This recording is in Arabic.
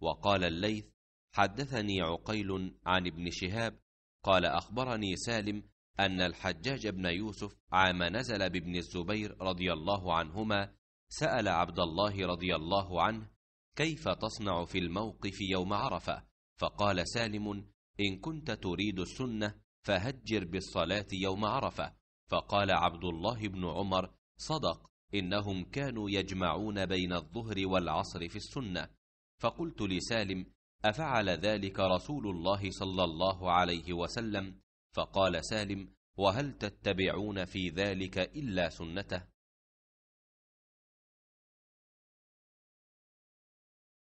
وقال الليث حدثني عقيل عن ابن شهاب قال اخبرني سالم ان الحجاج بن يوسف عام نزل بابن الزبير رضي الله عنهما سال عبد الله رضي الله عنه كيف تصنع في الموقف يوم عرفه فقال سالم ان كنت تريد السنه فهجر بالصلاه يوم عرفه فقال عبد الله بن عمر صدق انهم كانوا يجمعون بين الظهر والعصر في السنه فقلت لسالم أفعل ذلك رسول الله صلى الله عليه وسلم فقال سالم وهل تتبعون في ذلك إلا سنته